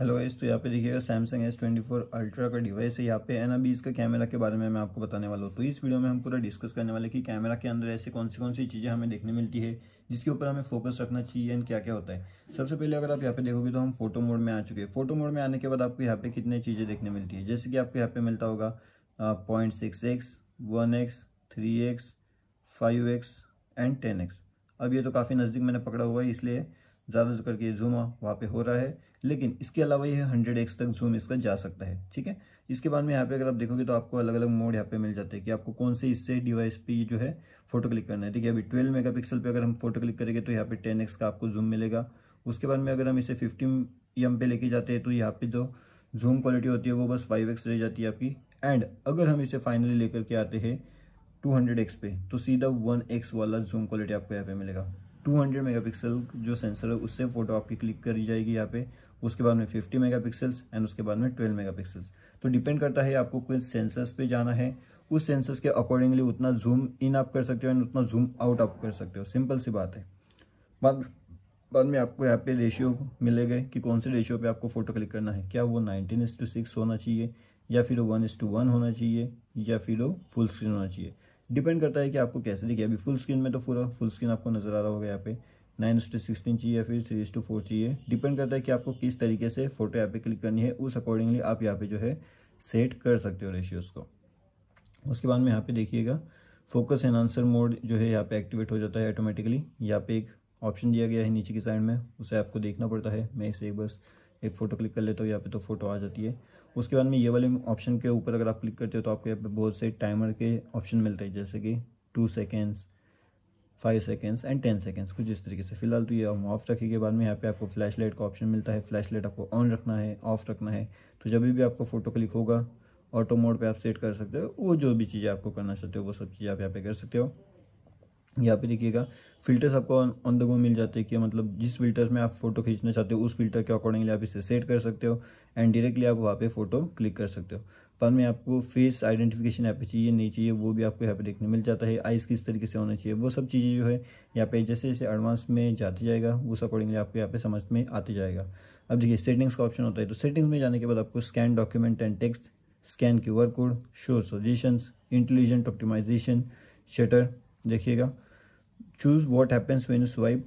hello S तो यहाँ पे देखिएगा Samsung S twenty four Ultra का डिवाइस है यहाँ पे है ना अभी इसका कैमरा के बारे में मैं आपको बताने वाला हूँ तो इस वीडियो में हम पूरा डिस्कस करने वाले कि कैमरा के अंदर ऐसी कौन सी कौन सी चीज़ें हमें देखने मिलती है जिसके ऊपर हमें फोकस रखना चाहिए एंड क्या क्या होता है सबसे पहले अगर आप यहाँ पे देखोगे तो हम फोटो मोड में आ चुके हैं फोटो मोड में आने के बाद आपको यहाँ पे कितनी चीज़ें देखने मिलती है जैसे कि आपको यहाँ पे मिलता होगा point six X one X three X five X and ten X अब ये तो काफ़ी नज़दीक मैंने पकड़ा हुआ है इसलिए ज़्यादा जो करके जूम वहाँ पे हो रहा है लेकिन इसके अलावा ये हंड्रेड एक्स तक जूम इसका जा सकता है ठीक है इसके बाद में यहाँ पे अगर आप देखोगे तो आपको अलग अलग मोड यहाँ पे मिल जाते हैं कि आपको कौन से इससे डिवाइस पे जो है फोटो क्लिक करना है ठीक है अभी ट्वेल्व मेगा पे अगर हम फोटो क्लिक करेंगे तो यहाँ पे टेन का आपको जूम मिलेगा उसके बाद में अगर हम इसे फिफ्टीन एम पे लेके जाते हैं तो यहाँ पर जो जूम क्वालिटी होती है वो बस फाइव एक्स रह जाती है आपकी एंड अगर हम इसे फाइनली लेकर के आते हैं टू हंड्रेड एक्स पे तो सीधा वन एक्स वाला जूम क्वालिटी आपको यहाँ पे मिलेगा 200 मेगापिक्सल जो सेंसर है उससे फोटो आपकी क्लिक करी जाएगी यहाँ पे उसके बाद में 50 मेगापिक्सल्स एंड उसके बाद में 12 मेगापिक्सल्स तो डिपेंड करता है आपको कोई सेंसर्स पे जाना है उस सेंसर्स के अकॉर्डिंगली उतना जूम इन आप कर सकते हो एंड उतना जूम आउट आप कर सकते हो सिंपल सी बात है बाद बाद में आपको यहाँ पे रेशियो मिलेगा कि कौन से रेशियो पे आपको फ़ोटो क्लिक करना है क्या वो नाइनटीन टू सिक्स होना चाहिए या फिर वो वन टू वन होना चाहिए या फिर वो फुल स्क्रीन होना चाहिए डिपेंड करता है कि आपको कैसे दिखे अभी फुल स्क्रीन में तो पूरा फुल स्क्रीन आपको नज़र आ रहा होगा यहाँ पे नाइन एस टू सिक्सटीन चाहिए या फिर थ्री एस टू फोर चाहिए डिपेंड करता है कि आपको किस तरीके से फोटो यहाँ पे क्लिक करनी है उस अकॉर्डिंगली आप यहाँ पे जो है सेट कर सकते हो रेशियोज़ को उसके बाद में यहाँ पे देखिएगा फोकस एंड आंसर मोड जो है यहाँ पे एक्टिवेट हो जाता है ऑटोमेटिकली यहाँ पे एक ऑप्शन दिया गया है नीचे की साइड में उसे आपको देखना पड़ता है मैं इसे बस एक फ़ोटो क्लिक कर लेते हो यहाँ पे तो फ़ोटो आ जाती है उसके बाद में ये वाले ऑप्शन के ऊपर अगर आप क्लिक करते हो तो आपको यहाँ पे बहुत से टाइमर के ऑप्शन मिलते हैं जैसे कि two seconds five seconds and ten seconds कुछ इस तरीके से फिलहाल तो ये हम ऑफ रखे के बाद में यहाँ पे आपको फ्लैश लाइट का ऑप्शन मिलता है फ्लैश लाइट आपको ऑन रखना है ऑफ रखना है तो जब भी आपको फ़ोटो क्लिक होगा ऑटो मोड पे आप सेट कर सकते हो वो जो भी चीज़ें आपको करना चाहते हो वो सब चीज़ें आप यहाँ पे कर सकते हो यहाँ पे देखिएगा फिल्टर्स आपको ऑन द गो मिल जाते हैं कि मतलब जिस फिल्टर्स में आप फोटो खींचना चाहते हो उस फिल्टर के अकॉर्डिंगली आप इसे सेट कर सकते हो एंड डायरेक्टली आप वहाँ पे फोटो क्लिक कर सकते हो बाद में आपको फेस आइडेंटिफिकेशन यहाँ पे चाहिए नहीं चाहिए वो भी आपको यहाँ पे देखने मिल जाता है आइस किस तरीके से होना चाहिए वो सब चीज़ें जो है यहाँ पे जैसे जैसे एडवांस में जाते जाएगा उस अकॉर्डिंगली आपको यहाँ पे समझ में आते जाएगा अब देखिए सेटिंग्स का ऑप्शन होता है तो सेटिंग्स में जाने के बाद आपको scan document and text scan Q R code show suggestion intelligent optimization shutter देखिएगा choose what happens when you swipe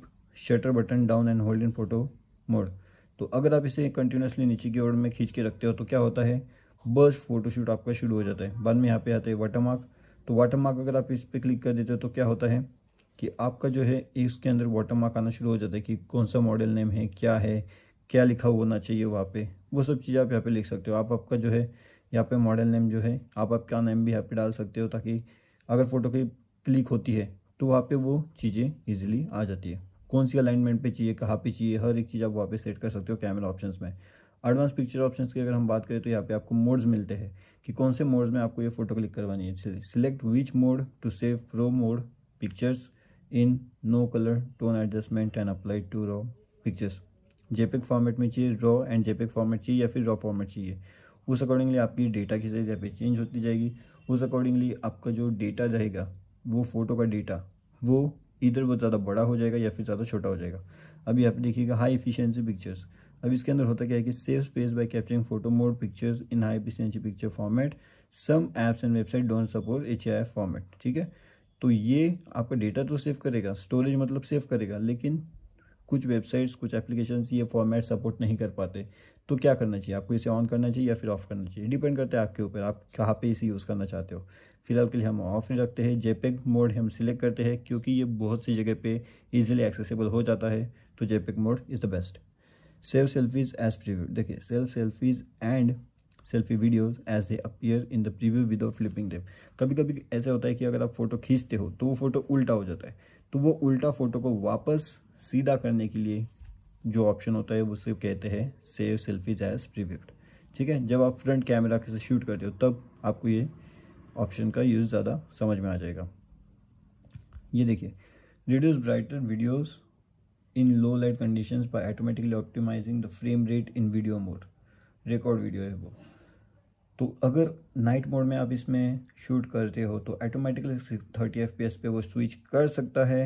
shutter button down and hold in photo mode तो अगर आप इसे कंटिन्यूसली नीचे की ओर में खींच के रखते हो तो क्या होता है बस फोटोशूट आपका शुरू हो जाता है बाद में यहाँ पे आते हैं वाटरमार्क तो वाटरमार्क अगर आप इस पर क्लिक कर देते हो तो क्या होता है कि आपका जो है इसके अंदर वाटरमार्क आना शुरू हो जाता है कि कौन सा मॉडल नेम है क्या है क्या लिखा होना चाहिए वहाँ पे वो सब चीज़ें आप यहाँ पे लिख सकते हो आप आपका जो है यहाँ पे मॉडल नेम जो है आप आपका नेम भी यहाँ पे डाल सकते हो ताकि अगर फोटो की क्लिक होती है तो वहाँ पे वो चीज़ें इजीली आ जाती है कौन सी अलाइनमेंट पे चाहिए कहाँ पे चाहिए हर एक चीज़ आप वहाँ पे सेट कर सकते हो कैमरा ऑप्शंस में एडवांस पिक्चर ऑप्शन की अगर हम बात करें तो यहाँ पे आपको मोड्स मिलते हैं कि कौन से मोड्स में आपको ये फोटो क्लिक करवानी है select which mode to save pro mode pictures in no colour tone adjustment and apply to raw pictures JPEG format में चाहिए रॉ एंड जेपेक फॉर्मेट चाहिए या फिर रॉ फॉर्मेट चाहिए उस अकॉर्डिंगली आपकी डेटा की साइज यहाँ पे चेंज होती जाएगी उस अकॉर्डिंगली आपका जो डेटा रहेगा वो फ़ोटो का डेटा वो इधर वो ज़्यादा बड़ा हो जाएगा या फिर ज़्यादा छोटा हो जाएगा अभी आप देखिएगा हाई एफिशिएंसी पिक्चर्स अब इसके अंदर होता क्या है कि save space by capturing photo mode pictures in high efficiency picture format some apps and website don't support H format ठीक है तो ये आपका डेटा तो सेव करेगा स्टोरेज मतलब सेव करेगा लेकिन कुछ वेबसाइट्स कुछ एप्लीकेशन ये फॉर्मेट सपोर्ट नहीं कर पाते तो क्या करना चाहिए आपको इसे ऑन करना चाहिए या फिर ऑफ करना चाहिए डिपेंड करता है आपके ऊपर आप कहाँ पर इसे यूज़ करना चाहते हो फ़िलहाल के लिए हम ऑफ नहीं रखते हैं जेपेग मोड हम सिलेक्ट करते हैं क्योंकि ये बहुत सी जगह पे इजीली एक्सेसिबल हो जाता है तो JPEG mode is the best save selfies as preview देखिए self selfies and selfie videos as they appear in the preview without flipping tape कभी कभी ऐसा होता है कि अगर आप फोटो खींचते हो तो वो फोटो उल्टा हो जाता है तो वो उल्टा फोटो को वापस सीधा करने के लिए जो ऑप्शन होता है उसे कहते हैं सेव सेल्फीज एज प्रीव्यूड ठीक है जब आप फ्रंट कैमरा से शूट करते हो तब आपको ये ऑप्शन का यूज़ ज़्यादा समझ में आ जाएगा ये देखिए reduce brighter videos in low light conditions by automatically optimizing the frame rate in video mode record video है वो तो अगर नाइट मोड में आप इसमें शूट करते हो तो ऑटोमेटिकली थर्टी एफ पे वो स्विच कर सकता है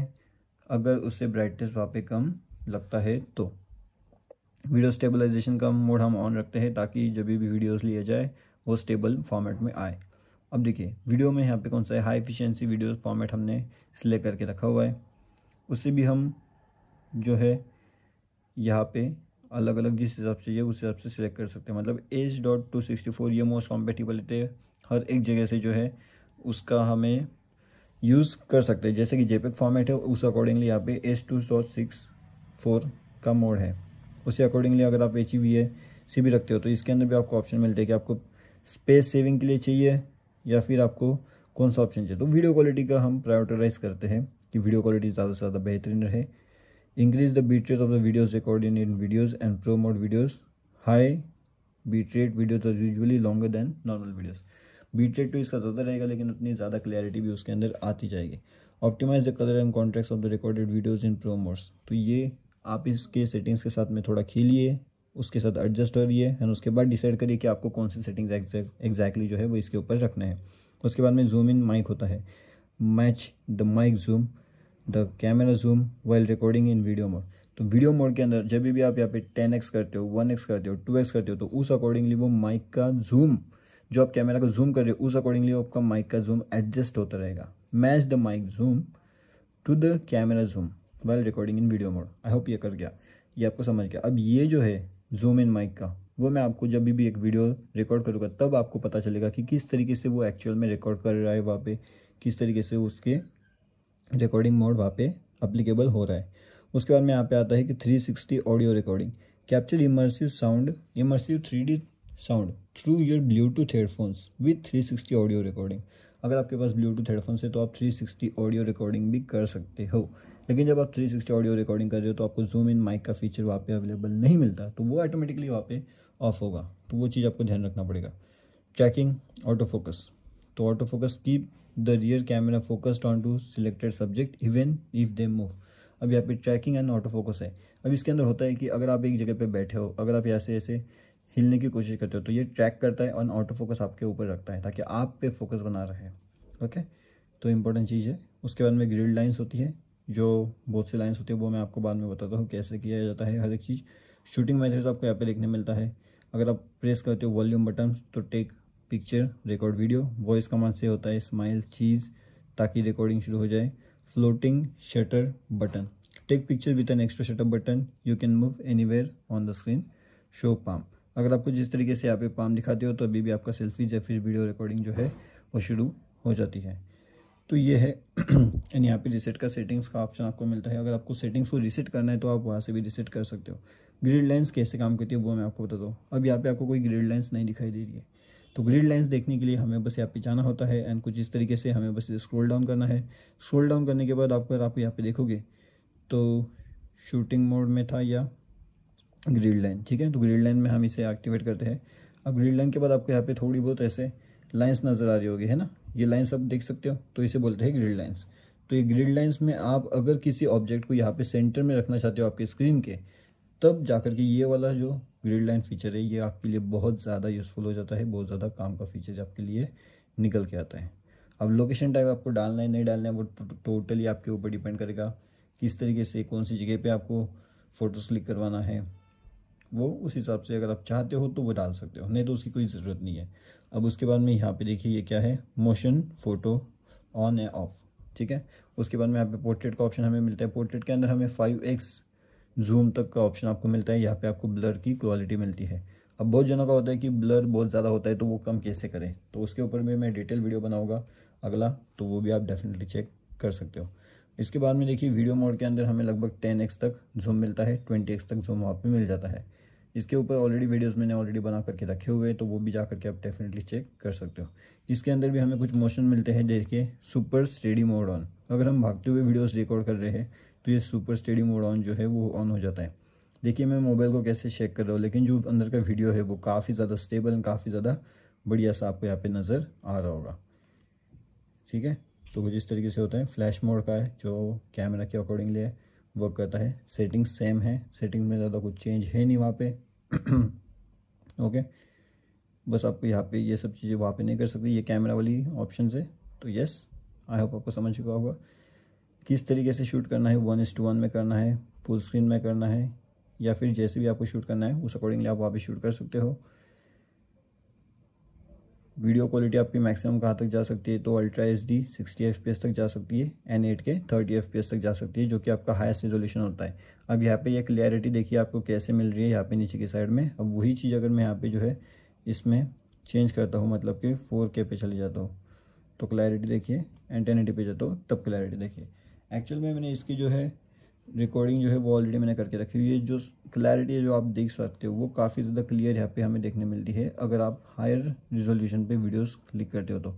अगर उससे ब्राइटनेस वहाँ पे कम लगता है तो वीडियो स्टेबलाइजेशन का मोड हम ऑन रखते हैं ताकि जब भी वीडियोस लिए जाए वो स्टेबल फॉर्मेट में आए अब देखिए वीडियो में यहाँ पे कौन सा है हाई एफिशिएंसी वीडियो फॉर्मेट हमने सिलेक्ट करके रखा हुआ है उससे भी हम जो है यहाँ पे अलग अलग जिस हिसाब से ये उस हिसाब से सिलेक्ट कर सकते हैं मतलब H dot two sixty four ये मोस्ट कॉम्पेटिबल कॉम्पेटिबिलिटी हर एक जगह से जो है उसका हमें यूज़ कर सकते हैं जैसे कि जेपेक फॉर्मेट है उस अकॉर्डिंगली यहाँ पे एच टू सॉट सिक्स फोर का मोड है उसी अकॉर्डिंगली अगर आप एच ई वी ए सी भी रखते हो तो इसके अंदर भी आपको ऑप्शन मिलते हैं कि आपको स्पेस सेविंग के लिए चाहिए या फिर आपको कौन सा ऑप्शन चाहिए तो वीडियो क्वालिटी का हम प्रायोरिटाइज करते हैं कि वीडियो क्वालिटी ज़्यादा से ज़्यादा बेहतरीन रहे increase the bit rate of the videos according in videos and promote videos high bit rate video तो usually longer than normal videos bit rate तो इसका ज़्यादा रहेगा लेकिन उतनी ज़्यादा क्लैरिटी भी उसके अंदर आती जाएगी optimize the colour and contrast of the recorded videos in promotes तो ये आप इसके सेटिंग्स के साथ में थोड़ा खेलिए उसके साथ एडजस्ट हो रही है एंड उसके बाद डिसाइड करिए कि आपको कौन सी सेटिंग्स एग्जैक्टली जो है वो इसके ऊपर रखना है उसके बाद में जूम इन माइक होता है match the mic zoom the camera zoom while recording in video mode तो वीडियो मोड के अंदर जब भी आप यहाँ पे टेन एक्स करते हो वन एक्स करते हो टू एक्स करते हो तो उस अकॉर्डिंगली वो माइक का जूम जो आप कैमरा का जूम कर रहे हो उस अकॉर्डिंगली आपका माइक का जूम एडजस्ट होता रहेगा match the mic zoom to the camera zoom while recording in video mode I hope ये कर गया ये आपको समझ गया अब ये जो है जूम इन माइक का वो मैं आपको जब भी एक वीडियो रिकॉर्ड करूँगा तब आपको पता चलेगा कि किस तरीके से वो एक्चुअल में रिकॉर्ड कर रहा है वहाँ पे किस तरीके से उसके रिकॉर्डिंग मोड वहाँ पे अप्लीकेबल हो रहा है उसके बाद में यहाँ पे आता है कि 360 audio recording capture immersive sound immersive three sound through your Bluetooth headphones with 360 audio recording अगर आपके पास ब्लूटूथ हेडफोन्स है तो आप 360 ऑडियो रिकॉर्डिंग भी कर सकते हो लेकिन जब आप 360 ऑडियो रिकॉर्डिंग कर रहे हो तो आपको जूम इन माइक का फीचर वहाँ पे अवेलेबल नहीं मिलता तो वो ऑटोमेटिकली वहाँ पे ऑफ होगा तो वो चीज़ आपको ध्यान रखना पड़ेगा ट्रैकिंग ऑटो फोकस तो auto focus keep the rear camera focused on to selected subject even if they move अब यहाँ पे ट्रैकिंग एंड ऑटो फोकस है अब इसके अंदर होता है कि अगर आप एक जगह पे बैठे हो अगर आप ऐसे ऐसे हिलने की कोशिश करते हो तो ये ट्रैक करता है और ऑटो फोकस आपके ऊपर रखता है ताकि आप पे फोकस बना रहे ओके तो इम्पोर्टेंट चीज़ है उसके बाद में ग्रिड लाइन्स होती है जो बहुत से लाइन्स होते हैं वो मैं आपको बाद में बताता हूँ कैसे किया जाता है हर एक चीज़ शूटिंग मैसेज आपको यहाँ पे देखने मिलता है अगर आप प्रेस करते हो वॉल्यूम बटन तो take picture record video voice command से होता है स्माइल चीज़ ताकि रिकॉर्डिंग शुरू हो जाए floating shutter button take picture with an extra shutter button you can move any on the screen show palm अगर आपको जिस तरीके से यहाँ पे पाम दिखाते हो तो अभी भी आपका सेल्फी या फिर वीडियो रिकॉर्डिंग जो है वो शुरू हो जाती है तो ये है एंड यहाँ पे रिसेट का सेटिंग्स का ऑप्शन आपको मिलता है अगर आपको सेटिंग्स को रिसेट करना है तो आप वहाँ से भी रिसेट कर सकते हो ग्रिड लाइंस कैसे काम करती है वो मैं आपको बता दूँ अब यहाँ पे आपको कोई ग्रिड लाइंस नहीं दिखाई दे रही है तो ग्रिड लाइंस देखने के लिए हमें बस यहाँ पे जाना होता है एंड कुछ इस तरीके से हमें बस स्क्रोल डाउन करना है स्क्रोल डाउन करने के बाद आप अगर आप यहाँ पे देखोगे तो शूटिंग मोड में था या ग्रिड लाइन ठीक है तो ग्रिड लाइन में हम इसे एक्टिवेट करते हैं अब ग्रिड लाइन के बाद आपको यहाँ पे थोड़ी बहुत ऐसे लाइन्स नज़र आ रही होगी है ना ये लाइन्स आप देख सकते हो तो इसे बोलते हैं ग्रिड लाइन्स तो ये ग्रिड लाइन्स में आप अगर किसी ऑब्जेक्ट को यहाँ पे सेंटर में रखना चाहते हो आपके स्क्रीन के तब जाकर के ये वाला जो ग्रिड लाइन फीचर है ये आपके लिए बहुत ज़्यादा यूज़फुल हो जाता है बहुत ज़्यादा काम का फीचर आपके लिए निकल के आता है अब लोकेशन टाइप आपको डालना है नहीं डालना है वो टोटली तो तो आपके ऊपर डिपेंड करेगा किस तरीके से कौन सी जगह पर आपको फ़ोटोज़ क्लिक करवाना है वो उस हिसाब से अगर आप चाहते हो तो वो डाल सकते हो नहीं तो उसकी कोई ज़रूरत नहीं है अब उसके बाद में यहाँ पे देखिए ये क्या है मोशन फ़ोटो ऑन या ऑफ ठीक है उसके बाद में यहाँ पे पोर्ट्रेट का ऑप्शन हमें मिलता है पोर्ट्रेट के अंदर हमें फाइव एक्स जूम तक का ऑप्शन आपको मिलता है यहाँ पर आपको ब्लर की क्वालिटी मिलती है अब बहुत जनों का होता है कि ब्लर बहुत ज़्यादा होता है तो वो कम कैसे करें तो उसके ऊपर भी मैं डिटेल वीडियो बनाऊँगा अगला तो वो भी आप डेफिनेटली चेक कर सकते हो इसके बाद में देखिए वीडियो मोड के अंदर हमें लगभग टेन एक्स तक जूम मिलता है ट्वेंटी एक्स तक जूम वहाँ पे मिल जाता है इसके ऊपर ऑलरेडी वीडियोस मैंने ऑलरेडी बना करके रखे हुए हैं तो वो भी जा करके आप डेफिनेटली चेक कर सकते हो इसके अंदर भी हमें कुछ मोशन मिलते हैं देखिए सुपर स्टेडी मोड ऑन अगर हम भागते हुए वीडियोस रिकॉर्ड कर रहे हैं तो ये सुपर स्टेडी मोड ऑन जो है वो ऑन हो जाता है देखिए मैं मोबाइल को कैसे चेक कर रहा हूँ लेकिन जो अंदर का वीडियो है वो काफ़ी ज़्यादा स्टेबल एंड काफ़ी ज़्यादा बढ़िया सा आपको यहाँ पर नज़र आ रहा होगा ठीक है तो कुछ इस तरीके से होता है फ्लैश मोड का है जो कैमरा के अकॉर्डिंगली है वर्क करता है सेटिंग सेम है सेटिंग में ज़्यादा कुछ चेंज है नहीं वहाँ पे ओके बस आपको यहाँ पे ये सब चीज़ें वहाँ पे नहीं कर सकते ये कैमरा वाली ऑप्शन है तो येस आई होप आपको समझ चुका होगा किस तरीके से शूट करना है वन इस टू वन में करना है फुल स्क्रीन में करना है या फिर जैसे भी आपको शूट करना है उस अकॉर्डिंगली आप वहाँ पे शूट कर सकते हो वीडियो क्वालिटी आपकी मैक्सिमम कहाँ तक जा सकती है तो ultra H D sixty F P S तक जा सकती है and eight K thirty F P S तक जा सकती है जो कि आपका हाइस्ट रेजोल्यूशन होता है अब यहाँ पे ये क्लियरिटी देखिए आपको कैसे मिल रही है यहाँ पे नीचे की साइड में अब वही चीज़ अगर मैं यहाँ पे जो है इसमें चेंज करता हूँ मतलब कि फोर के पे चले जाता हूँ तो क्लैरिटी देखिए एन टेन एटी पे जाता हूँ तब क्लैरिटी देखिए एक्चुअल में मैंने इसकी जो है रिकॉर्डिंग जो है वो ऑलरेडी मैंने करके रखी हुई है जो क्लैरिटी जो आप देख सकते हो वो काफ़ी ज़्यादा क्लियर यहाँ पे हमें देखने मिलती है अगर आप हायर रिजोल्यूशन पे वीडियोस क्लिक करते हो तो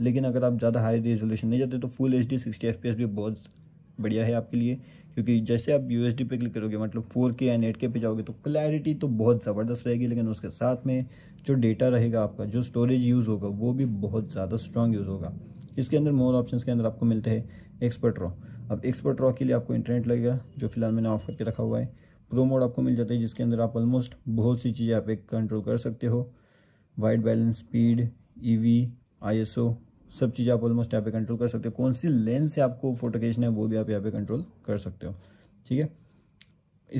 लेकिन अगर आप ज़्यादा हायर रिजोल्यूशन नहीं जाते तो full H D sixty F भी बहुत बढ़िया है आपके लिए क्योंकि जैसे आप यू पे क्लिक करोगे मतलब फोर के एंड एट के पे जाओगे तो क्लैरिटी तो बहुत ज़बरदस्त रहेगी लेकिन उसके साथ में जो डेटा रहेगा आपका जो स्टोरेज यूज़ होगा वो भी बहुत ज़्यादा स्ट्रॉन्ग यूज़ होगा इसके अंदर मोर ऑप्शन के अंदर आपको मिलते हैं एक्सपर्ट रॉ अब एक्सपर्ट ड्रॉ के लिए आपको इंटरनेट लगेगा जो फिलहाल मैंने ऑफ करके रखा हुआ है प्रो मोड आपको मिल जाता है जिसके अंदर आप ऑलमोस्ट बहुत सी चीज़ें आप एक कंट्रोल कर सकते हो white balance speed EV ISO सब चीज़ें आप ऑलमोस्ट यहाँ पे कंट्रोल कर सकते हो कौन सी लेंस से आपको फोटो खींचना है वो भी आप यहाँ पे कंट्रोल कर सकते हो ठीक है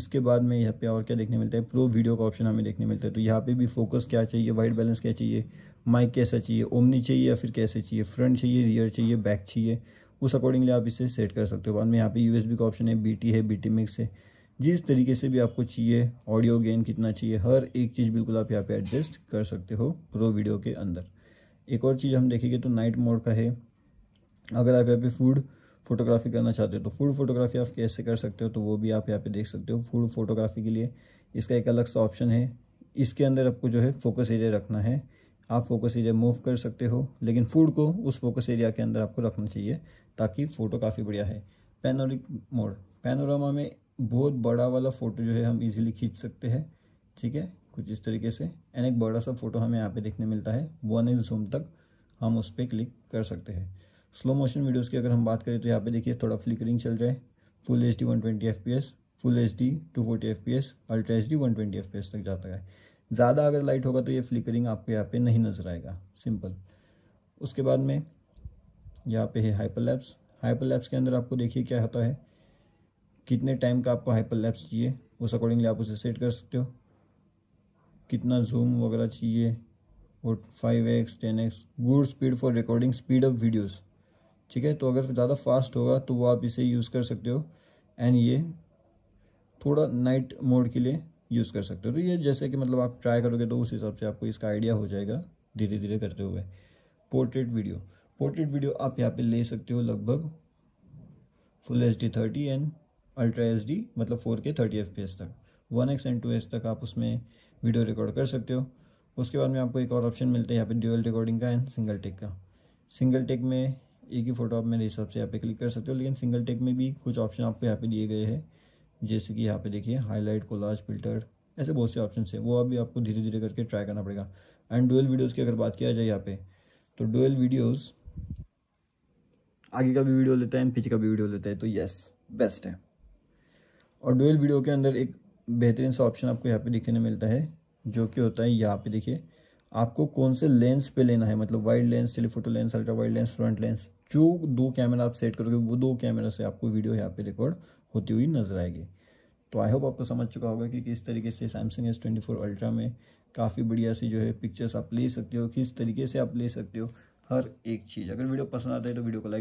इसके बाद में यहाँ पे और क्या देखने मिलता है प्रो वीडियो का ऑप्शन हमें देखने मिलता है तो यहाँ पे भी फोकस क्या चाहिए वाइट बैलेंस क्या चाहिए माइक कैसा चाहिए ओमनी चाहिए या फिर कैसे चाहिए फ्रंट चाहिए रियर चाहिए बैक चाहिए उस अकॉर्डिंगली आप इसे सेट कर सकते हो बाद में यहाँ पे यूएसबी का ऑप्शन है बीटी है बीटी मिक्स है जिस तरीके से भी आपको चाहिए ऑडियो गेन कितना चाहिए हर एक चीज़ बिल्कुल आप यहाँ पे एडजस्ट कर सकते हो प्रो वीडियो के अंदर एक और चीज़ हम देखेंगे तो नाइट मोड का है अगर आप यहाँ पे फूड फोटोग्राफी करना चाहते हो तो फूड फोटोग्राफी आप कैसे कर सकते हो तो वो भी आप यहाँ पे देख सकते हो फूड फोटोग्राफी के लिए इसका एक अलग सा ऑप्शन है इसके अंदर आपको जो है फोकस एरिया रखना है आप फोकस एरिया मूव कर सकते हो लेकिन फूड को उस फोकस एरिया के अंदर आपको रखना चाहिए ताकि फ़ोटो काफ़ी बढ़िया है पैनोरिक मोड पैनोरामा में बहुत बड़ा वाला फ़ोटो जो है हम इजीली खींच सकते हैं ठीक है कुछ इस तरीके से एंड एक बड़ा सा फ़ोटो हमें यहाँ पे देखने मिलता है वन इज जूम तक हम उस पर क्लिक कर सकते हैं स्लो मोशन वीडियोस की अगर हम बात करें तो यहाँ पे देखिए थोड़ा फ्लिकरिंग चल रहा है full H D one twenty F P S full H D two forty F P S ultra H D one twenty F P S तक जाता है ज़्यादा अगर लाइट होगा तो ये फ्लिकरिंग आपको यहाँ पे नहीं नज़र आएगा सिंपल उसके बाद में यहाँ पे है हाइपरलैप्स हाइपरलैप्स के अंदर आपको देखिए क्या होता है कितने टाइम का आपको हाइपरलैप्स चाहिए उस अकॉर्डिंगली आप उसे सेट कर सकते हो कितना जूम वगैरह चाहिए और five X ten X good speed for recording speed of videos ठीक है तो अगर ज़्यादा फास्ट होगा तो वो आप इसे यूज़ कर सकते हो एंड ये थोड़ा नाइट मोड के लिए यूज़ कर सकते हो तो ये जैसे कि मतलब आप ट्राई करोगे तो उस हिसाब से आपको इसका आइडिया हो जाएगा धीरे धीरे करते हुए पोर्ट्रेट वीडियो पोर्ट्रेट वीडियो आप यहाँ पे ले सकते हो लगभग full H D thirty and ultra H D मतलब four K thirty F P S तक one X and two X तक आप उसमें वीडियो रिकॉर्ड कर सकते हो उसके बाद में आपको एक और ऑप्शन मिलता है यहाँ पे ड्यूअल रिकॉर्डिंग का एंड सिंगल टेक का सिंगल टेक में एक ही फ़ोटो आप मेरे हिसाब से यहाँ पे क्लिक कर सकते हो लेकिन सिंगल टेक में भी कुछ ऑप्शन आपको यहाँ पे दिए गए हैं जैसे कि यहाँ पे देखिए हाईलाइट कोलाज फिल्टर ऐसे बहुत से ऑप्शन है वो अभी आपको धीरे धीरे करके ट्राई करना पड़ेगा एंड डोएल वीडियोज़ की अगर बात किया जाए यहाँ पे तो डोएल वीडियोज़ आगे का भी वीडियो लेता है पीछे का भी वीडियो लेते हैं तो येस बेस्ट है और डोएल वीडियो के अंदर एक बेहतरीन सा ऑप्शन आपको यहाँ पे देखने मिलता है जो कि होता है यहाँ पे देखिए आपको कौन से लेंस पे लेना है मतलब wide lens telephoto lens ultra wide lens front lens जो दो कैमरा आप सेट करोगे वो दो कैमरा से आपको वीडियो यहाँ पे रिकॉर्ड होती हुई नज़र आएगी तो आई होप आपको समझ चुका होगा कि किस तरीके से Samsung S twenty four ultra में काफ़ी बढ़िया सी जो है पिक्चर्स आप ले सकते हो किस तरीके से आप ले सकते हो हर एक चीज़ अगर वीडियो पसंद आता है तो वीडियो को लाइक